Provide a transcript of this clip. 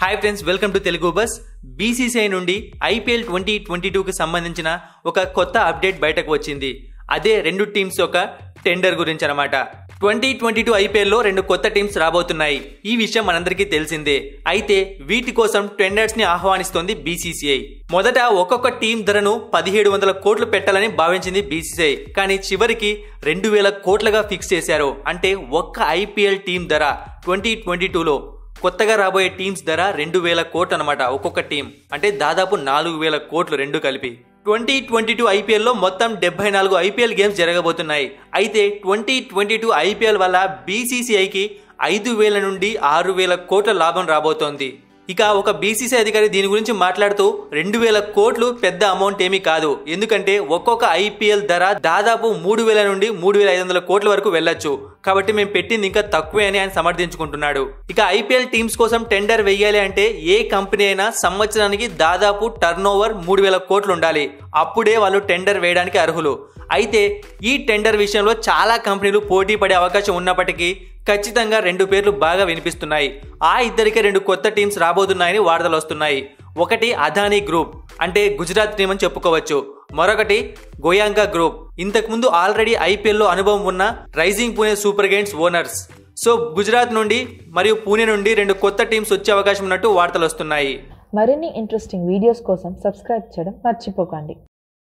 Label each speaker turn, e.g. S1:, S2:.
S1: hi friends welcome to Telugu bus BCCI నుండి IPL twenty twenty టూకి సంబంధించిన ఒక కొత్త అప్డేట్ బయటకు వచ్చింది అదే రెండు టీమ్స్ యొక్క టెండర్ గురించి అనమాట ట్వంటీ ట్వంటీ టూ ఐపీఎల్లో రెండు కొత్త టీమ్స్ రాబోతున్నాయి ఈ విషయం మనందరికీ తెలిసిందే అయితే వీటి కోసం టెండర్స్ ని ఆహ్వానిస్తోంది బీసీసీఐ మొదట ఒక్కొక్క టీం ధరను పదిహేడు వందల కోట్లు పెట్టాలని భావించింది బీసీసీఐ కానీ చివరికి రెండు వేల కోట్లుగా ఫిక్స్ చేశారు అంటే ఒక్క ఐపీఎల్ టీం ధర ట్వంటీ ట్వంటీ టూలో కొత్తగా రాబోయే టీమ్స్ ధర రెండు వేల కోట్లు అనమాట ఒక్కొక్క టీం అంటే దాదాపు నాలుగు వేల కోట్లు రెండు కలిపి ట్వంటీ ట్వంటీ టూ ఐపీఎల్లో మొత్తం డెబ్బై నాలుగు ఐపీఎల్ గేమ్స్ జరగబోతున్నాయి అయితే ట్వంటీ ట్వంటీ టూ ఐపీఎల్ వల్ల బీసీసీఐకి ఐదు వేల నుండి ఆరు వేల కోట్ల లాభం రాబోతోంది ఇక ఒక బీసీసీ అధికారి దీని గురించి మాట్లాడుతూ రెండు వేల కోట్లు పెద్ద అమౌంట్ ఏమీ కాదు ఎందుకంటే ఒక్కొక్క ఐపీఎల్ ధర దాదాపు మూడు వేల నుండి మూడు వేల ఐదు వందల కోట్ల వరకు వెళ్ళొచ్చు కాబట్టి మేము పెట్టింది ఇంకా తక్కువే అని ఆయన సమర్థించుకుంటున్నాడు ఇక ఐపీఎల్ టీమ్స్ కోసం టెండర్ వెయ్యాలి అంటే ఏ కంపెనీ అయినా సంవత్సరానికి దాదాపు టర్న్ ఓవర్ మూడు వేల కోట్లు ఉండాలి అప్పుడే వాళ్ళు టెండర్ వేయడానికి అర్హులు అయితే ఈ టెండర్ విషయంలో చాలా కంపెనీలు పోటీ పడే అవకాశం ఉన్నప్పటికీ ఖచ్చితంగా రెండు పేర్లు బాగా వినిపిస్తున్నాయి ఆ ఇద్దరికి రెండు కొత్త టీమ్స్ రాబోతున్నాయని వార్తలు వస్తున్నాయి ఒకటి అదానీ గ్రూప్ అంటే గుజరాత్ టీం అని చెప్పుకోవచ్చు మరొకటి గోయాంకా గ్రూప్ ఇంతకుముందు ఆల్రెడీ ఐపీఎల్లో అనుభవం ఉన్న rising Pune super games owners so Gujarat నుండి మరియు పూణే నుండి రెండు కొత్త టీమ్స్ వచ్చే అవకాశం ఉన్నట్టు వార్తలు వస్తున్నాయి మరిన్ని ఇంట్రెస్టింగ్ వీడియోస్ కోసం సబ్స్క్రైబ్ చేయడం మర్చిపోకండి